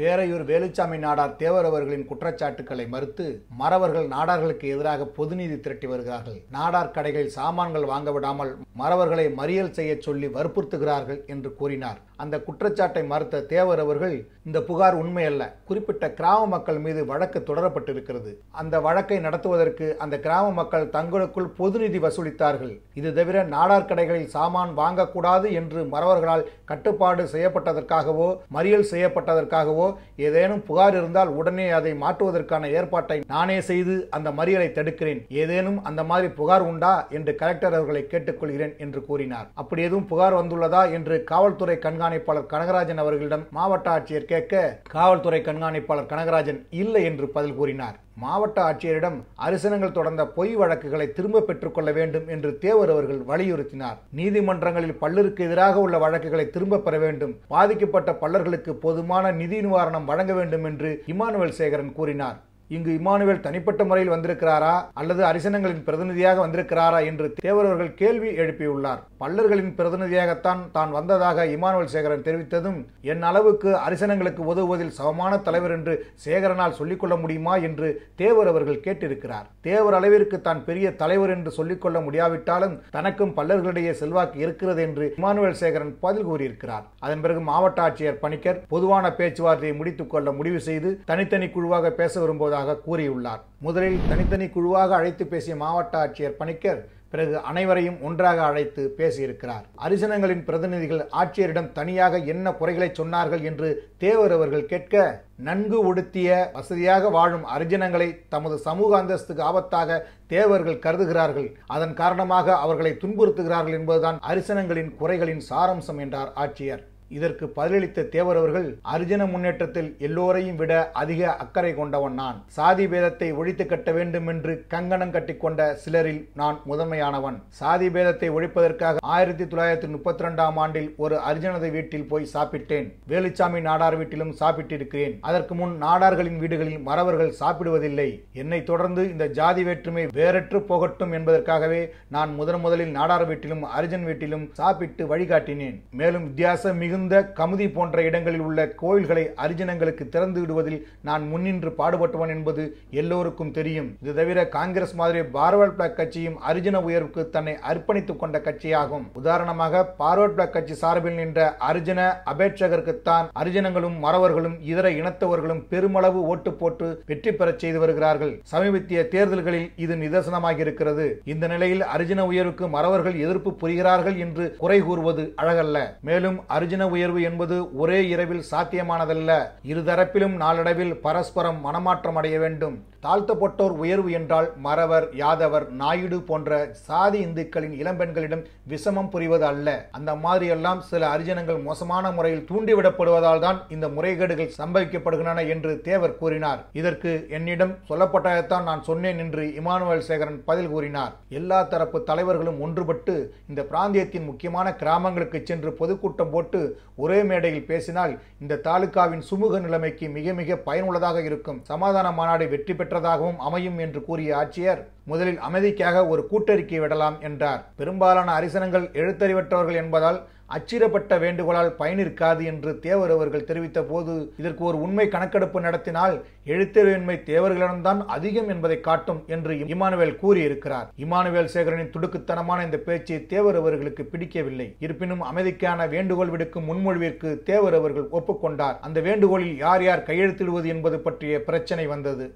பேரையூர் வேலுச்சாமி நாடார் தேவர் அவர்களின் குற்றச்சாட்டுக்களை மறுத்து மறவர்கள் நாடார்களுக்கு எதிராக பொதுநீதி திரட்டி வருகிறார்கள் நாடார் கடைகளில் சாமான்கள் வாங்க விடாமல் மறவர்களை மறியல் செய்ய சொல்லி வற்புறுத்துகிறார்கள் என்று கூறினார் அந்த குற்றச்சாட்டை மறுத்த தேவர் அவர்கள் இந்த புகார் உண்மையல்ல குறிப்பிட்ட கிராம மக்கள் மீது வழக்கு தொடரப்பட்டிருக்கிறது அந்த வழக்கை நடத்துவதற்கு அந்த கிராம மக்கள் தங்களுக்குள் பொதுநிதி வசூலித்தார்கள் இது தவிர நாடார் கடைகளில் சாமான் வாங்கக்கூடாது என்று மறவர்களால் கட்டுப்பாடு செய்யப்பட்டதற்காகவோ மறியல் செய்யப்பட்டதற்காகவோ ஏதேனும் புகார் இருந்தால் உடனே அதை மாற்றுவதற்கான ஏற்பாட்டை நானே செய்து அந்த மறியலை தடுக்கிறேன் ஏதேனும் அந்த மாதிரி புகார் உண்டா என்று கலெக்டர் அவர்களை கேட்டுக்கொள்கிறேன் என்று கூறினார் அப்படி எதுவும் புகார் வந்துள்ளதா என்று காவல்துறை கண்காணி கண்காணிப்பாளர் கனகராஜன் அவர்களிடம் மாவட்ட ஆட்சியர் கேட்க காவல்துறை கண்காணிப்பாளர் கனகராஜன் இல்லை என்று பதில் கூறினார் மாவட்ட ஆட்சியரிடம் அரிசனங்கள் தொடர்ந்த பொய் வழக்குகளை திரும்ப கொள்ள வேண்டும் என்று தேவர் அவர்கள் வலியுறுத்தினார் நீதிமன்றங்களில் பல்லருக்கு எதிராக உள்ள வழக்குகளை திரும்ப பெற வேண்டும் பாதிக்கப்பட்ட பல்லர்களுக்கு போதுமான நிதி நிவாரணம் வழங்க வேண்டும் என்று இமானுவேல் சேகரன் கூறினார் இங்கு இமானுவேல் தனிப்பட்ட முறையில் வந்திருக்கிறாரா அல்லது அரிசனங்களின் பிரதிநிதியாக வந்திருக்கிறாரா என்று தேவரவர்கள் கேள்வி எழுப்பியுள்ளார் பல்லர்களின் பிரதிநிதியாகத்தான் தான் வந்ததாக இமானுவேல் சேகரன் தெரிவித்ததும் என் அளவுக்கு அரிசனங்களுக்கு உதவுவதில் சமமான தலைவர் என்று சேகரனால் சொல்லிக்கொள்ள முடியுமா என்று தேவர் அவர்கள் கேட்டிருக்கிறார் தேவர் அளவிற்கு தான் பெரிய தலைவர் என்று சொல்லிக்கொள்ள முடியாவிட்டாலும் தனக்கும் பல்லர்களிடையே செல்வாக்கு இருக்கிறது என்று இமானுவேல் சேகரன் பதில் கூறியிருக்கிறார் அதன் பிறகு மாவட்ட ஆட்சியர் பணிக்கர் பொதுவான பேச்சுவார்த்தையை முடித்துக் கொள்ள முடிவு செய்து தனித்தனி குழுவாக பேச விரும்புவதாக வருவதாக கூறியுள்ளார் முதலில் தனித்தனி குழுவாக அழைத்து பேசிய மாவட்ட ஆட்சியர் பணிக்கர் பிறகு அனைவரையும் ஒன்றாக அழைத்து பேசியிருக்கிறார் அரிசனங்களின் பிரதிநிதிகள் ஆட்சியரிடம் தனியாக என்ன குறைகளை சொன்னார்கள் என்று தேவர் அவர்கள் கேட்க நன்கு உடுத்திய வசதியாக வாழும் அரிஜனங்களை தமது சமூக அந்தஸ்துக்கு ஆபத்தாக தேவர்கள் கருதுகிறார்கள் அதன் காரணமாக அவர்களை துன்புறுத்துகிறார்கள் என்பதுதான் அரிசனங்களின் குறைகளின் சாரம்சம் என்றார் ஆட்சியர் இதற்கு பதிலளித்த தேவர் அவர்கள் அரிஜன முன்னேற்றத்தில் எல்லோரையும் விட அதிக அக்கறை கொண்டவன் நான் சாதி பேதத்தை ஒழித்து கட்ட வேண்டும் என்று கங்கணம் கட்டிக்கொண்ட சிலரில் நான் முதன்மையானவன் சாதி பேதத்தை ஒழிப்பதற்காக ஆயிரத்தி தொள்ளாயிரத்தி முப்பத்தி இரண்டாம் ஆண்டில் ஒரு அரிஜனது வீட்டில் போய் சாப்பிட்டேன் வேலுச்சாமி நாடார் வீட்டிலும் சாப்பிட்டிருக்கிறேன் அதற்கு முன் நாடார்களின் வீடுகளில் மறவர்கள் சாப்பிடுவதில்லை என்னை தொடர்ந்து இந்த ஜாதி வேற்றுமை வேறற்று போகட்டும் என்பதற்காகவே நான் முதன் முதலில் நாடார் வீட்டிலும் அரிஜன் வீட்டிலும் சாப்பிட்டு வழிகாட்டினேன் மேலும் வித்தியாசம் மிகுந்த மிகுந்த கமுதி போன்ற இடங்களில் உள்ள கோயில்களை அரிஜனங்களுக்கு திறந்து விடுவதில் நான் முன்னின்று பாடுபட்டவன் என்பது எல்லோருக்கும் தெரியும் இது தவிர காங்கிரஸ் மாதிரி பார்வர்ட் பிளாக் கட்சியும் அரிஜன உயர்வுக்கு தன்னை அர்ப்பணித்துக் கொண்ட கட்சியாகும் உதாரணமாக பார்வர்ட் பிளாக் கட்சி சார்பில் நின்ற அரிஜன அபேட்சகருக்குத்தான் அரிஜனங்களும் மறவர்களும் இதர இனத்தவர்களும் பெருமளவு ஓட்டு போட்டு வெற்றி பெறச் செய்து வருகிறார்கள் சமீபத்திய தேர்தல்களில் இது நிதர்சனமாக இருக்கிறது இந்த நிலையில் அரிஜன உயர்வுக்கு மறவர்கள் எதிர்ப்பு புரிகிறார்கள் என்று குறை கூறுவது அழகல்ல மேலும் அரிஜன உயர்வு என்பது ஒரே இரவில் சாத்தியமானதல்ல இருதரப்பிலும் நாளடைவில் பரஸ்பரம் மனமாற்றம் அடைய வேண்டும் தாழ்த்தப்பட்டோர் உயர்வு என்றால் மறவர் யாதவர் நாயுடு போன்ற சாதி இந்துக்களின் இளம்பெண்களிடம் விஷமம் புரிவது அல்ல அந்த மாதிரியெல்லாம் சில அரிஜனங்கள் மோசமான முறையில் தூண்டிவிடப்படுவதால் தான் இந்த முறைகேடுகள் சம்பவிக்கப்படுகின்றன என்று தேவர் கூறினார் இதற்கு என்னிடம் சொல்லப்பட்டதைத்தான் நான் சொன்னேன் என்று இமானுவேல் சேகரன் பதில் கூறினார் எல்லா தரப்பு தலைவர்களும் ஒன்றுபட்டு இந்த பிராந்தியத்தின் முக்கியமான கிராமங்களுக்கு சென்று பொதுக்கூட்டம் போட்டு ஒரே மேடையில் பேசினால் இந்த தாலுகாவின் சுமூக நிலைமைக்கு மிக மிக பயனுள்ளதாக இருக்கும் சமாதான மாநாடு வெற்றி பெற்றதாகவும் அமையும் என்று கூறிய ஆட்சியர் முதலில் அமைதிக்காக ஒரு கூட்டறிக்கை விடலாம் என்றார் பெரும்பாலான அரிசனங்கள் எழுத்தறிவற்றவர்கள் என்பதால் அச்சிடப்பட்ட வேண்டுகோளால் பயனிருக்காது என்று தேவர் அவர்கள் தெரிவித்த போது இதற்கு ஒரு உண்மை கணக்கெடுப்பு நடத்தினால் எழுத்தறிவின்மை தேவர்களிடம்தான் அதிகம் என்பதை காட்டும் என்று இமானுவேல் கூறியிருக்கிறார் இமானுவேல் சேகரனின் துடுக்குத்தனமான இந்த பேச்சை தேவர் அவர்களுக்கு பிடிக்கவில்லை இருப்பினும் அமைதிக்கான வேண்டுகோள் விடுக்கும் முன்மொழிவிற்கு தேவர் அவர்கள் ஒப்புக்கொண்டார் அந்த வேண்டுகோளில் யார் யார் கையெழுத்திடுவது என்பது பற்றிய பிரச்சனை வந்தது